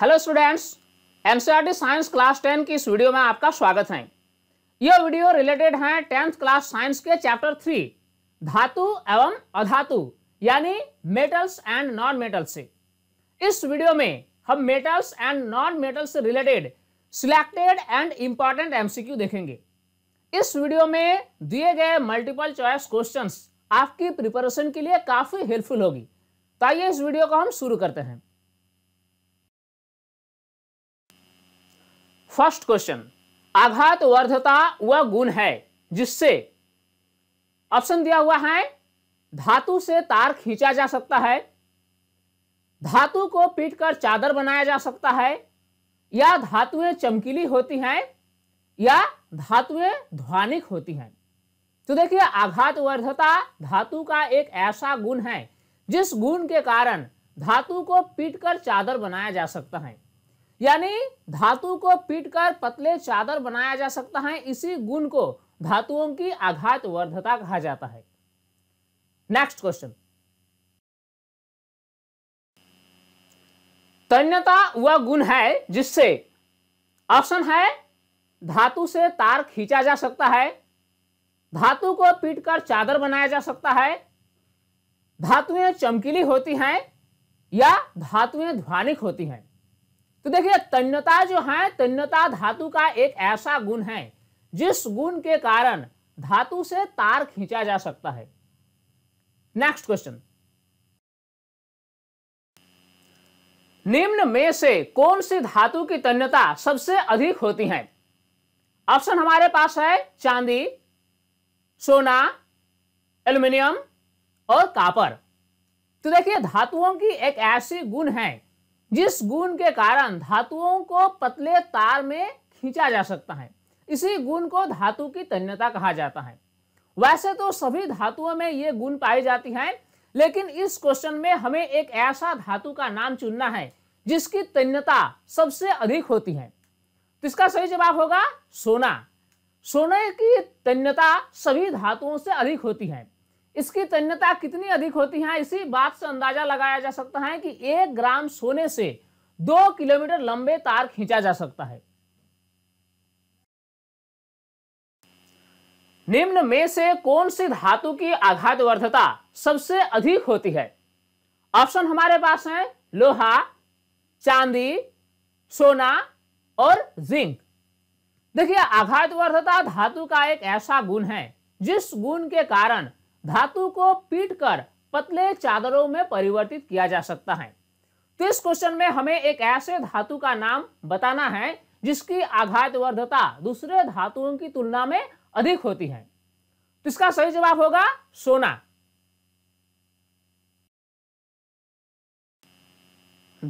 hello students NCERT science class ten की इस video में आपका स्वागत है यह वीडियो रिलेटेड है टेंथ क्लास साइंस के चैप्टर थ्री धातु एवं अधातु यानी मेटल्स एंड नॉन मेटल्स से इस वीडियो में हम मेटल्स एंड नॉन मेटल्स से related selected and important MCQ देखेंगे इस वीडियो में दिए गए मल्टीपल चॉइस क्वेश्चंस आपकी प्रिपरेशन के लिए काफी हेल्पफुल होगी तो इस वीडियो को हम शुरू करते हैं फर्स्ट क्वेश्चन आघात वर्धता वह गुण है जिससे ऑप्शन दिया हुआ है धातु से तार खींचा जा सकता है धातु को पीटकर चादर बनाया जा सकता है या धातुएं चमकीली होती हैं या धातुएं ध्वनिक होती हैं तो देखिए आघात वर्धता धातु का एक ऐसा गुण है जिस गुण के कारण धातु को पीटकर चादर बनाया जा सकता है यानी धातु को पीटकर पतले चादर बनाया जा सकता है इसी गुण को धातुओं की आघात वर्धता कहा जाता है नेक्स्ट क्वेश्चन तन्यता वह गुण है जिससे ऑप्शन है धातु से तार खींचा जा सकता है धातु को पीटकर चादर बनाया जा सकता है धातुएं चमकीली होती हैं या धातुएं ध्वानिक होती हैं तो देखिए तन्यता जो है तन्यता धातु का एक ऐसा गुण है जिस गुण के कारण धातु से तार खींचा जा सकता है नेक्स्ट क्वेश्चन निम्न में से कौन सी धातु की तन्यता सबसे अधिक होती है ऑप्शन हमारे पास है चांदी सोना एल्यूमिनियम और कापर तो देखिए धातुओं की एक ऐसी गुण है जिस गुण के कारण धातुओं को पतले तार में खींचा जा सकता है इसी गुण को धातु की तन्यता कहा जाता है वैसे तो सभी धातुओं में ये गुण पाई जाती है लेकिन इस क्वेश्चन में हमें एक ऐसा धातु का नाम चुनना है जिसकी तन्यता सबसे अधिक होती है तो इसका सही जवाब होगा सोना सोने की तन्यता सभी धातुओं से अधिक होती है इसकी तन्यता कितनी अधिक होती है इसी बात से अंदाजा लगाया जा सकता है कि एक ग्राम सोने से दो किलोमीटर लंबे तार खींचा जा सकता है निम्न में से कौन सी धातु की आघातवर्धता सबसे अधिक होती है ऑप्शन हमारे पास है लोहा चांदी सोना और जिंक देखिए आघातवर्धता धातु का एक ऐसा गुण है जिस गुण के कारण धातु को पीटकर पतले चादरों में परिवर्तित किया जा सकता है तो इस क्वेश्चन में हमें एक ऐसे धातु का नाम बताना है जिसकी वर्धता दूसरे धातुओं की तुलना में अधिक होती है तो इसका सही जवाब होगा सोना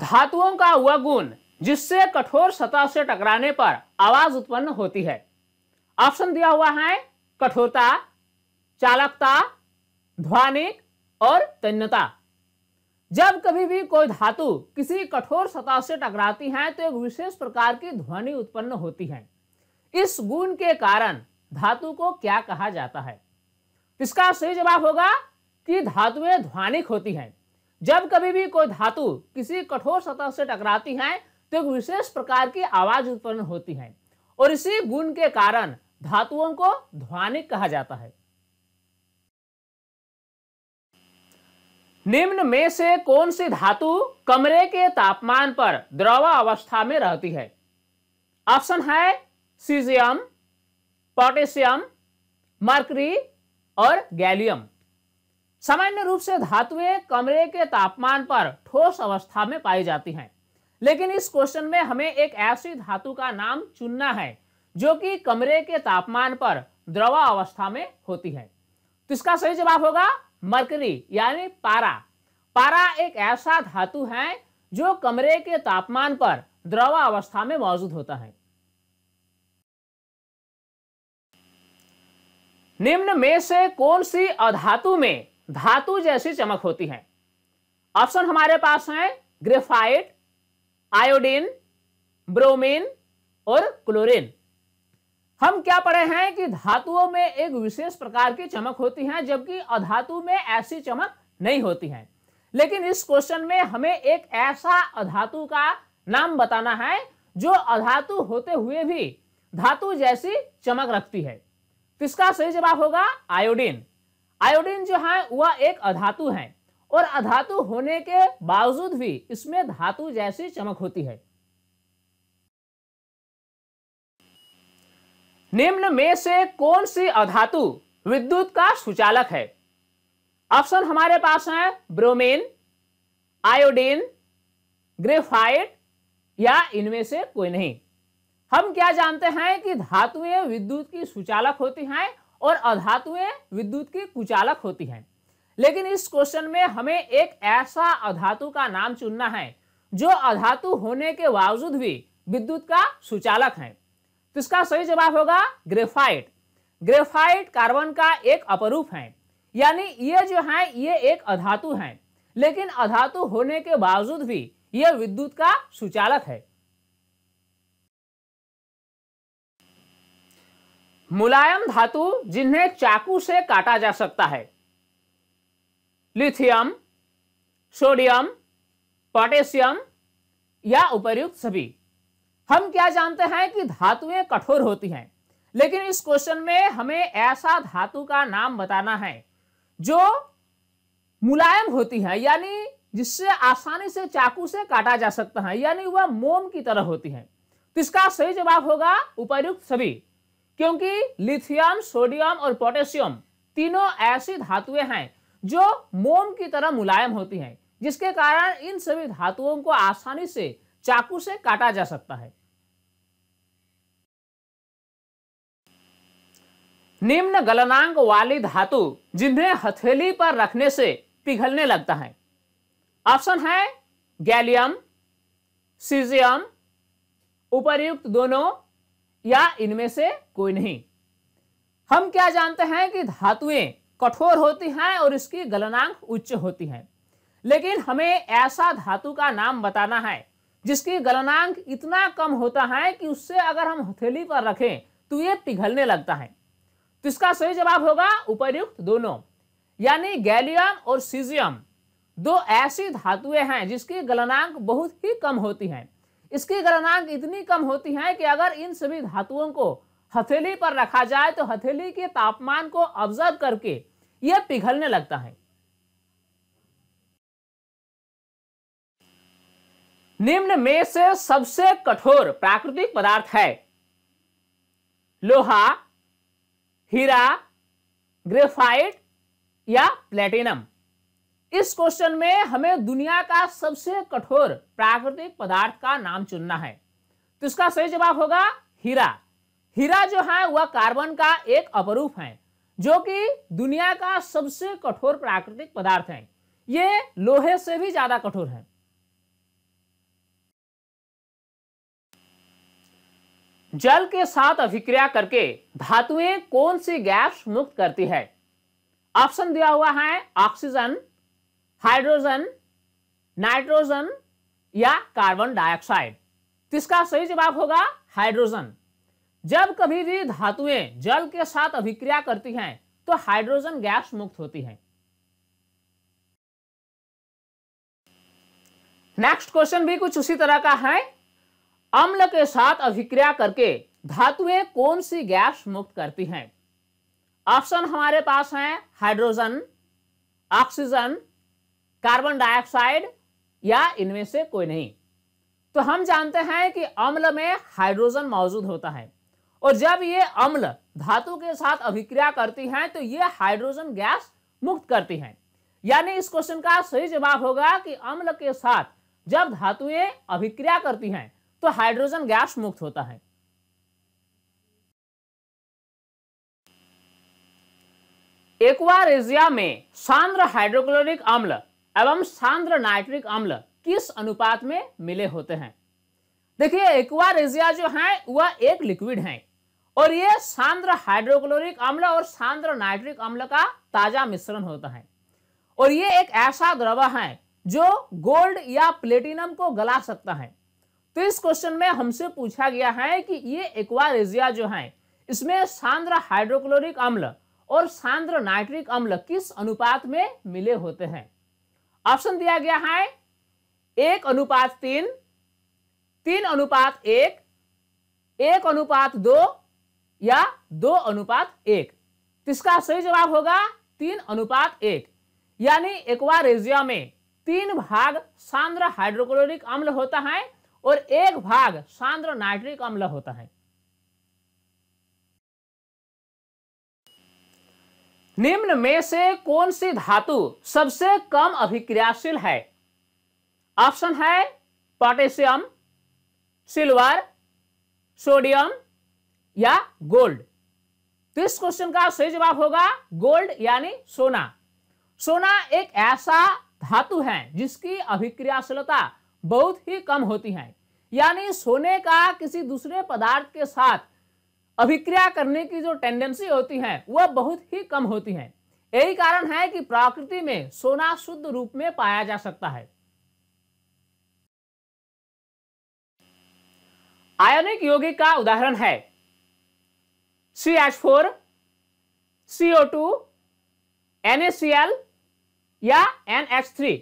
धातुओं का वह गुण जिससे कठोर सतह से टकराने पर आवाज उत्पन्न होती है ऑप्शन दिया हुआ है कठोरता चालकता ध्वाने और तन्यता जब कभी भी कोई धातु किसी कठोर सतह से टकराती है तो एक विशेष प्रकार की ध्वनि उत्पन्न होती है इस गुण के कारण धातु को क्या कहा जाता है इसका सही जवाब होगा कि धातुएं ध्वनिक होती हैं जब कभी भी कोई धातु किसी कठोर सतह से टकराती है तो एक विशेष प्रकार की आवाज उत्पन्न होती है और इसी गुण के कारण धातुओं को ध्वनिक कहा जाता है निम्न में से कौन सी धातु कमरे के तापमान पर द्रव अवस्था में रहती है ऑप्शन है सीजियम पोटेशियम मर्करी और गैलियम सामान्य रूप से धातुएं कमरे के तापमान पर ठोस अवस्था में पाई जाती हैं लेकिन इस क्वेश्चन में हमें एक ऐसी धातु का नाम चुनना है जो कि कमरे के तापमान पर द्रवा अवस्था में होती है तो इसका सही जवाब होगा मरकरी यानी पारा पारा एक ऐसा धातु है जो कमरे के तापमान पर द्रव अवस्था में मौजूद होता है निम्न में से कौन सी अधातु में धातु जैसी चमक होती है ऑप्शन हमारे पास हैं ग्रेफाइट आयोडीन ब्रोमीन और क्लोरीन हम क्या पढ़े हैं कि धातुओं में एक विशेष प्रकार की चमक होती है जबकि अधातु में ऐसी चमक नहीं होती है लेकिन इस क्वेश्चन में हमें एक ऐसा अधातु का नाम बताना है जो अधातु होते हुए भी धातु जैसी चमक रखती है इसका सही जवाब होगा आयोडीन आयोडीन जो है वह एक अधातु है और अधातु होने के बावजूद भी इसमें धातु जैसी चमक होती है निम्न में से कौन सी अधातु विद्युत का सुचालक है ऑप्शन हमारे पास है ब्रोमीन आयोडीन ग्रेफाइट या इनमें से कोई नहीं हम क्या जानते हैं कि धातुएं विद्युत की सुचालक होती हैं और अधातुएं विद्युत की कुचालक होती हैं लेकिन इस क्वेश्चन में हमें एक ऐसा अधातु का नाम चुनना है जो अधातु होने के बावजूद भी विद्युत का सुचालक है तो इसका सही जवाब होगा ग्रेफाइट ग्रेफाइट कार्बन का एक अपरूप है यानी ये जो है ये एक अधातु है लेकिन अधातु होने के बावजूद भी यह विद्युत का सुचालक है मुलायम धातु जिन्हें चाकू से काटा जा सकता है लिथियम सोडियम पोटेशियम या उपर्युक्त सभी हम क्या जानते हैं कि धातुएं कठोर होती हैं लेकिन इस क्वेश्चन में हमें ऐसा धातु का नाम बताना है जो मुलायम होती है यानी जिससे आसानी से चाकू से काटा जा सकता है यानी वह मोम की तरह होती है तो इसका सही जवाब होगा उपर्युक्त सभी क्योंकि लिथियम सोडियम और पोटेशियम तीनों ऐसी धातुएं हैं जो मोम की तरह मुलायम होती हैं जिसके कारण इन सभी धातुओं को आसानी से चाकू से काटा जा सकता है निम्न गलनांक वाली धातु जिन्हें हथेली पर रखने से पिघलने लगता है ऑप्शन है गैलियम सीजियम उपर्युक्त दोनों या इनमें से कोई नहीं हम क्या जानते हैं कि धातुएं कठोर होती हैं और इसकी गलनांक उच्च होती है लेकिन हमें ऐसा धातु का नाम बताना है जिसकी गलनांक इतना कम होता है कि उससे अगर हम हथेली पर रखें तो ये पिघलने लगता है तो इसका सही जवाब होगा उपयुक्त दोनों यानी गैलियम और सीजियम दो ऐसी धातुएं हैं जिसकी गलनांक बहुत ही कम होती है इसकी गलनांक इतनी कम होती है कि अगर इन सभी धातुओं को हथेली पर रखा जाए तो हथेली के तापमान को ऑब्जर्व करके यह पिघलने लगता है निम्न में से सबसे कठोर प्राकृतिक पदार्थ है लोहा हीरा ग्रेफाइट या प्लेटिनम इस क्वेश्चन में हमें दुनिया का सबसे कठोर प्राकृतिक पदार्थ का नाम चुनना है तो इसका सही जवाब होगा हीरा हीरा जो है वह कार्बन का एक अपरूप है जो कि दुनिया का सबसे कठोर प्राकृतिक पदार्थ है ये लोहे से भी ज्यादा कठोर है जल के साथ अभिक्रिया करके धातुएं कौन सी गैस मुक्त करती है ऑप्शन दिया हुआ है ऑक्सीजन हाइड्रोजन नाइट्रोजन या कार्बन डाइऑक्साइड तो इसका सही जवाब होगा हाइड्रोजन जब कभी भी धातुएं जल के साथ अभिक्रिया करती हैं तो हाइड्रोजन गैस मुक्त होती है नेक्स्ट क्वेश्चन भी कुछ उसी तरह का है अम्ल के साथ अभिक्रिया करके धातुएं कौन सी गैस मुक्त करती हैं ऑप्शन हमारे पास हैं हाइड्रोजन ऑक्सीजन कार्बन डाइऑक्साइड या इनमें से कोई नहीं तो हम जानते हैं कि अम्ल में हाइड्रोजन मौजूद होता है और जब ये अम्ल धातु के साथ अभिक्रिया करती हैं तो ये हाइड्रोजन गैस मुक्त करती हैं यानी इस क्वेश्चन का सही जवाब होगा कि अम्ल के साथ जब धातुएं अभिक्रिया करती हैं तो हाइड्रोजन गैस मुक्त होता है एक्वारेजिया में सांद्र हाइड्रोक्लोरिक अम्ल एवं सांद्र नाइट्रिक अम्ल किस अनुपात में मिले होते हैं देखिए एक्वारेजिया जो है वह एक लिक्विड है और ये सांद्र हाइड्रोक्लोरिक अम्ल और सांद्र नाइट्रिक अम्ल का ताजा मिश्रण होता है और ये एक ऐसा द्रव है जो गोल्ड या प्लेटिनम को गला सकता है तो इस क्वेश्चन में हमसे पूछा गया है कि ये एक्वारेजिया जो है इसमें सांद्र हाइड्रोक्लोरिक अम्ल और सांद्र नाइट्रिक अम्ल किस अनुपात में मिले होते हैं ऑप्शन दिया गया है एक अनुपात तीन तीन अनुपात एक एक अनुपात दो या दो अनुपात एक इसका सही जवाब होगा तीन अनुपात एक यानी एक्वारेजिया में तीन भाग सांद्र हाइड्रोक्लोरिक अम्ल होता है और एक भाग सांद्र नाइट्रिक अम्ल होता है निम्न में से कौन सी धातु सबसे कम अभिक्रियाशील है ऑप्शन है पोटेशियम सिल्वर सोडियम या गोल्ड तो इस क्वेश्चन का सही जवाब होगा गोल्ड यानी सोना सोना एक ऐसा धातु है जिसकी अभिक्रियाशीलता बहुत ही कम होती हैं यानी सोने का किसी दूसरे पदार्थ के साथ अभिक्रिया करने की जो टेंडेंसी होती है वह बहुत ही कम होती है यही कारण है कि प्रकृति में सोना शुद्ध रूप में पाया जा सकता है आयनिक यौगिक का उदाहरण है C H four CO two NaCl या एन एच थ्री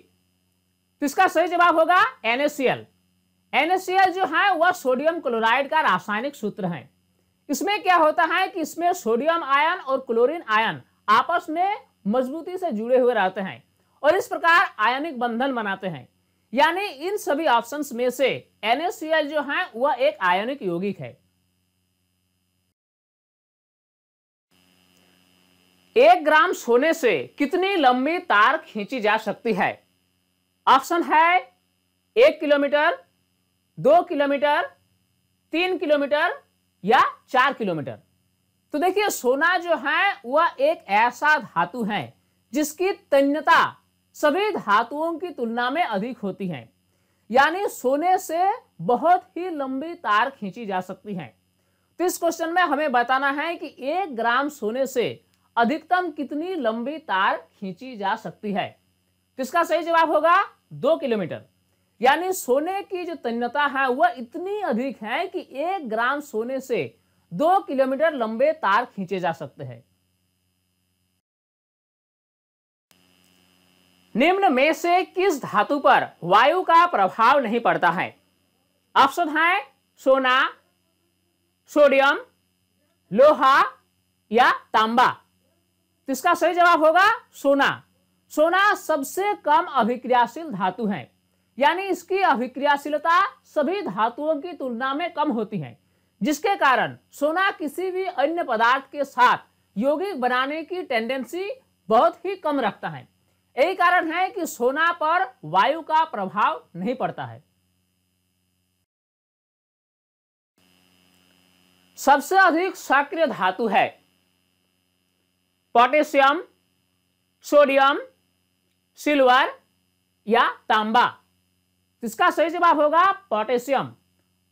तो इसका सही जवाब होगा NaCl NaCl जो है वह सोडियम क्लोराइड का रासायनिक सूत्र है इसमें क्या होता है कि इसमें सोडियम आयन और क्लोरीन आयन आपस में मजबूती से जुड़े हुए रहते हैं और इस प्रकार आयनिक बंधन बनाते हैं यानी इन सभी ऑप्शंस में से NaCl जो है वह एक आयनिक यौगिक है एक ग्राम सोने से कितनी लंबी तार खींची जा सकती है ऑप्शन है एक किलोमीटर दो किलोमीटर तीन किलोमीटर या चार किलोमीटर तो देखिए सोना जो है वह एक ऐसा धातु है जिसकी तन्यता सभी धातुओं की तुलना में अधिक होती है यानी सोने से बहुत ही लंबी तार खींची जा सकती है तो इस क्वेश्चन में हमें बताना है कि एक ग्राम सोने से अधिकतम कितनी लंबी तार खींची जा सकती है इसका सही जवाब होगा दो किलोमीटर यानी सोने की जो तन्यता है वह इतनी अधिक है कि एक ग्राम सोने से दो किलोमीटर लंबे तार खींचे जा सकते हैं निम्न में से किस धातु पर वायु का प्रभाव नहीं पड़ता है ऑप्शन है सोना सोडियम लोहा या तांबा तो इसका सही जवाब होगा सोना सोना सबसे कम अभिक्रियाशील धातु है यानी इसकी अभिक्रियाशीलता सभी धातुओं की तुलना में कम होती है जिसके कारण सोना किसी भी अन्य पदार्थ के साथ यौगिक बनाने की टेंडेंसी बहुत ही कम रखता है यही कारण है कि सोना पर वायु का प्रभाव नहीं पड़ता है सबसे अधिक सक्रिय धातु है पोटेशियम सोडियम सिल्वर या तांबा इसका सही जवाब होगा पोटेशियम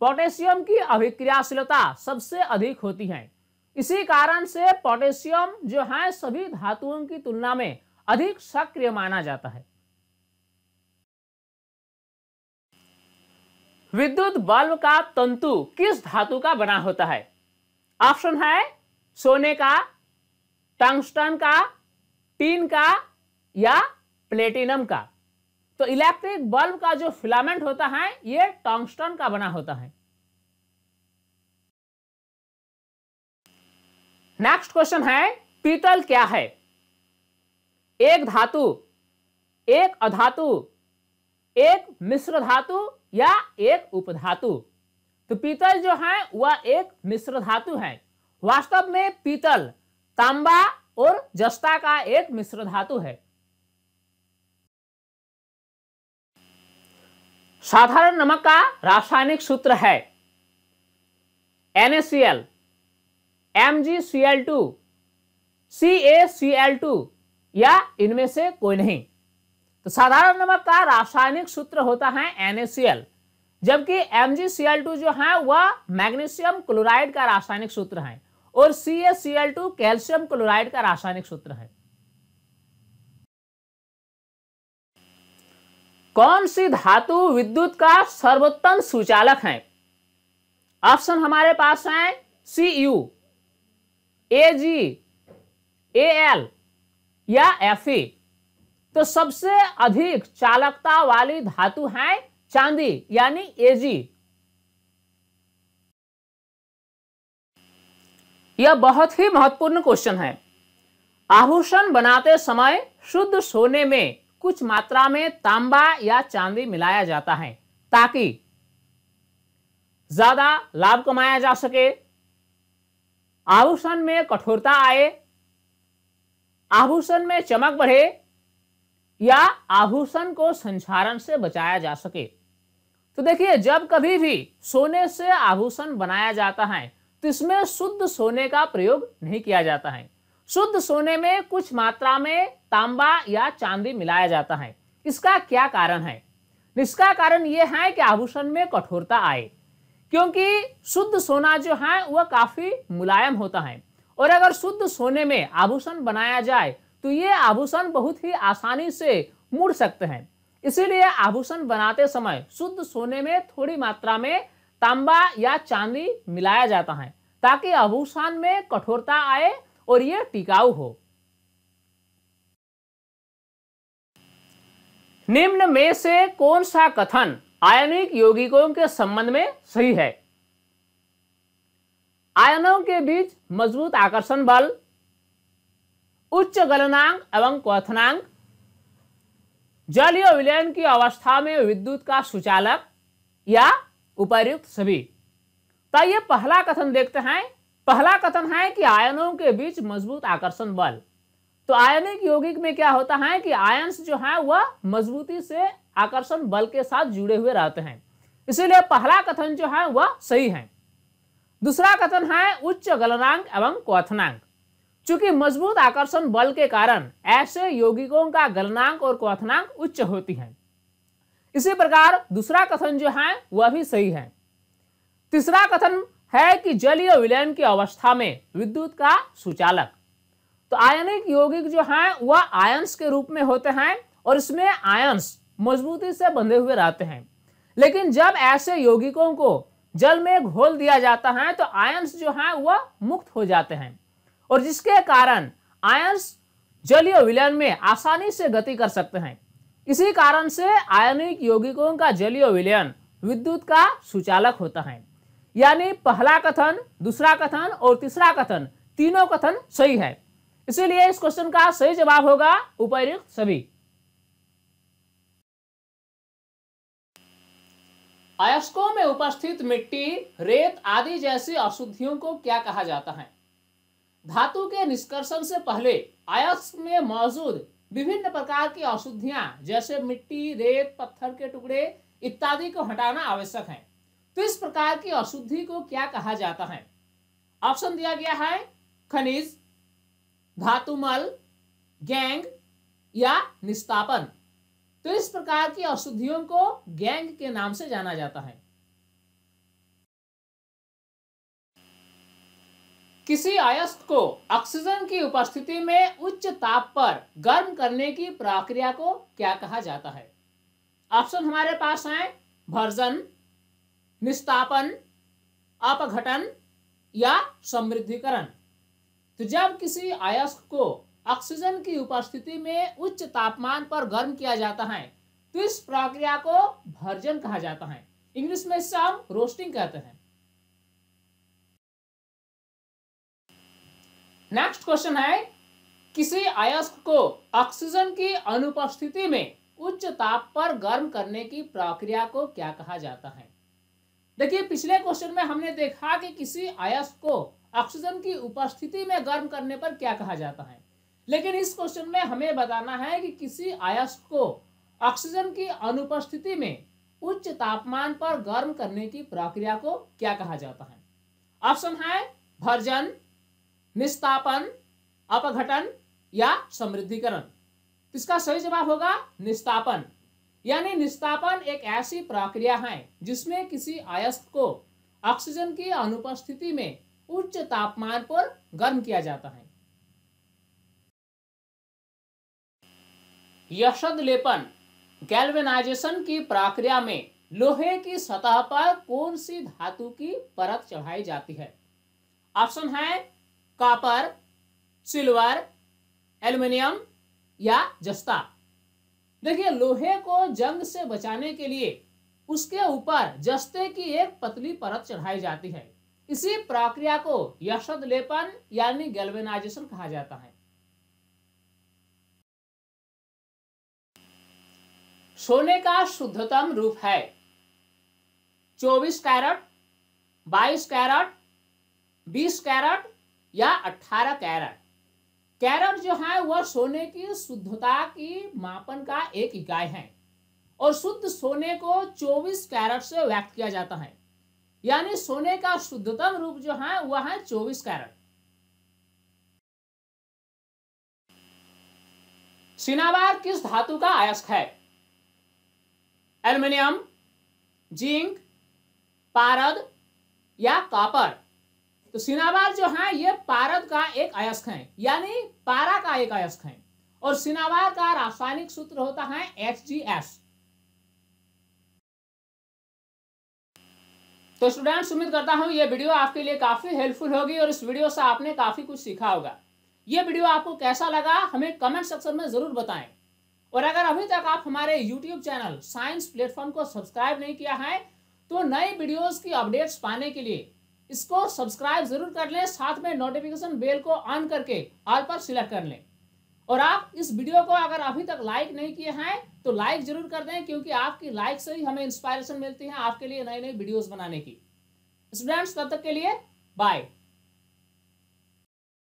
पोटेशियम की अभिक्रियाशीलता सबसे अधिक होती है इसी कारण से पोटेशियम जो है सभी धातुओं की तुलना में अधिक सक्रिय माना जाता है विद्युत बल्ब का तंतु किस धातु का बना होता है ऑप्शन है सोने का टंगस्टन का टीन का या प्लेटिनम का तो इलेक्ट्रिक बल्ब का जो फिलामेंट होता है ये टॉन्गस्टन का बना होता है नेक्स्ट क्वेश्चन है पीतल क्या है एक धातु एक अधातु एक मिश्र धातु या एक उपधातु तो पीतल जो है वह एक मिश्र धातु है वास्तव में पीतल तांबा और जस्ता का एक मिश्र धातु है साधारण नमक का रासायनिक सूत्र है NaCl MgCl2 CaCl2 या इनमें से कोई नहीं तो साधारण नमक का रासायनिक सूत्र होता है NaCl जबकि MgCl2 जो है वह मैग्नीशियम क्लोराइड का रासायनिक सूत्र है और CaCl2 कैल्शियम क्लोराइड का रासायनिक सूत्र है कौन सी धातु विद्युत का सर्वोत्तम सुचालक है ऑप्शन हमारे पास है C U A G A L या एफ ई तो सबसे अधिक चालकता वाली धातु है चांदी यानी एजी यह बहुत ही महत्वपूर्ण क्वेश्चन है आभूषण बनाते समय शुद्ध सोने में कुछ मात्रा में तांबा या चांदी मिलाया जाता है ताकि ज्यादा लाभ कमाया जा सके आभूषण में कठोरता आए आभूषण में चमक बढ़े या आभूषण को संचारण से बचाया जा सके तो देखिए जब कभी भी सोने से आभूषण बनाया जाता है तो इसमें शुद्ध सोने का प्रयोग नहीं किया जाता है शुद्ध सोने में कुछ मात्रा में तांबा या चांदी मिलाया जाता है इसका क्या कारण है इसका कारण यह है कि आभूषण में कठोरता आए क्योंकि शुद्ध सोना जो है वह काफी मुलायम होता है और अगर शुद्ध सोने में आभूषण बनाया जाए तो ये आभूषण बहुत ही आसानी से मुड़ सकते हैं इसीलिए आभूषण बनाते समय शुद्ध सोने में थोड़ी मात्रा में तांबा या चांदी मिलाया जाता है ताकि आभूषण में कठोरता आए और यह टिकाऊ हो निम्न में से कौन सा कथन आयनिक यौगिकों के संबंध में सही है आयनों के बीच मजबूत आकर्षण बल उच्च गलनांक एवं क्वनांक जलीय विलयन की अवस्था में विद्युत का सुचालक या उपायुक्त सभी तो ये पहला कथन देखते हैं पहला कथन है कि आयनों के बीच मजबूत आकर्षण बल तो आयनिक यौगिक में क्या होता है कि आयन जो है वह मजबूती से आकर्षण बल के साथ जुड़े हुए रहते हैं इसीलिए पहला कथन जो है वह सही है दूसरा कथन है उच्च गलनांक एवं क्वथनांक चूंकि मजबूत आकर्षण बल के कारण ऐसे यौगिकों का गलनांक और क्वथनांक उच्च होती है इसी प्रकार दूसरा कथन जो है वह भी सही है तीसरा कथन है कि जलीय विलयन की अवस्था में विद्युत का सुचालक तो आयनिक यौगिक जो हैं वह आयंस के रूप में होते हैं और इसमें आयंस मजबूती से बंधे हुए रहते हैं लेकिन जब ऐसे यौगिकों को जल में घोल दिया जाता है तो आयंस जो हैं वह मुक्त हो जाते हैं और जिसके कारण आयंस जलीय विलयन में आसानी से गति कर सकते हैं इसी कारण से आयनिक यौगिकों का जलीय विलयन विद्युत का सुचालक होता है यानी पहला कथन दूसरा कथन और तीसरा कथन तीनों कथन सही है इसीलिए इस क्वेश्चन का सही जवाब होगा उपयुक्त सभी अयस्कों में उपस्थित मिट्टी रेत आदि जैसी अशुद्धियों को क्या कहा जाता है धातु के निष्कर्षण से पहले अयस्क में मौजूद विभिन्न प्रकार की अशुद्धियां जैसे मिट्टी रेत पत्थर के टुकड़े इत्यादि को हटाना आवश्यक है तो इस प्रकार की अशुद्धि को क्या कहा जाता है ऑप्शन दिया गया है खनिज धातुमल गैंग या निस्तापन तो इस प्रकार की अशुद्धियों को गैंग के नाम से जाना जाता है किसी अयस्क को ऑक्सीजन की उपस्थिति में उच्च ताप पर गर्म करने की प्रक्रिया को क्या कहा जाता है ऑप्शन हमारे पास है भर्जन निस्तापन अपघटन या समृद्धिकरण तो जब किसी अयस्क को ऑक्सीजन की उपस्थिति में उच्च तापमान पर गर्म किया जाता है तो इस प्रक्रिया को भर्जन कहा जाता है इंग्लिश में इससे हम रोस्टिंग कहते हैं नेक्स्ट क्वेश्चन है किसी अयस्क को ऑक्सीजन की अनुपस्थिति में उच्च ताप पर गर्म करने की प्रक्रिया को क्या कहा जाता है देखिए पिछले क्वेश्चन में हमने देखा कि किसी आयस को ऑक्सीजन की उपस्थिति में गर्म करने पर क्या कहा जाता है लेकिन इस क्वेश्चन में हमें बताना है कि किसी आयस को ऑक्सीजन की अनुपस्थिति में उच्च तापमान पर गर्म करने की प्रक्रिया को क्या कहा जाता है ऑप्शन है भर्जन निस्तापन अपघटन या समृद्धिकरण इसका सही जवाब होगा निस्तापन यानी निस्तापन एक ऐसी प्रक्रिया है जिसमें किसी अयस्क को ऑक्सीजन की अनुपस्थिति में उच्च तापमान पर गर्म किया जाता है यशद लेपन गैल्वेनाइजेशन की प्रक्रिया में लोहे की सतह पर कौन सी धातु की परत चढ़ाई जाती है ऑप्शन है कॉपर सिल्वर एल्युमिनियम या जस्ता देखिए लोहे को जंग से बचाने के लिए उसके ऊपर जस्ते की एक पतली परत चढ़ाई जाती है इसी प्रक्रिया को यशद लेपन यानी गैल्वेनाइजेशन कहा जाता है सोने का शुद्धतम रूप है 24 कैरट 22 कैरट 20 कैरट या 18 कैरट कैरट जो है वह सोने की शुद्धता की मापन का एक इकाई है और शुद्ध सोने को 24 कैरट से व्यक्त किया जाता है यानी सोने का शुद्धतम रूप जो है वह है 24 कैरट सिनावार किस धातु का अयस्क है एल्युमिनियम जिंक पारद या कॉपर तो सिनावार जो है ये पारद का एक अयस्क है यानी पारा का एक अयस्क है और सिनावार का रासायनिक सूत्र होता है एच जी एस तो स्टूडेंट्स उम्मीद करता हूं ये वीडियो आपके लिए काफ़ी हेल्पफुल होगी और इस वीडियो से आपने काफ़ी कुछ सीखा होगा ये वीडियो आपको कैसा लगा हमें कमेंट सेक्शन में ज़रूर बताएं और अगर अभी तक आप हमारे यूट्यूब चैनल साइंस प्लेटफॉर्म को सब्सक्राइब नहीं किया है तो नए वीडियोस की अपडेट्स पाने के लिए इसको सब्सक्राइब जरूर कर लें साथ में नोटिफिकेशन बेल को ऑन करके ऑल पर सिलेक्ट कर लें और आप इस वीडियो को अगर अभी तक लाइक नहीं किए हैं तो लाइक जरूर कर दें क्योंकि आपकी लाइक से ही हमें इंस्पायरेशन मिलती है आपके लिए नई नई वीडियोस बनाने की स्टूडेंट्स तब तक के लिए बाय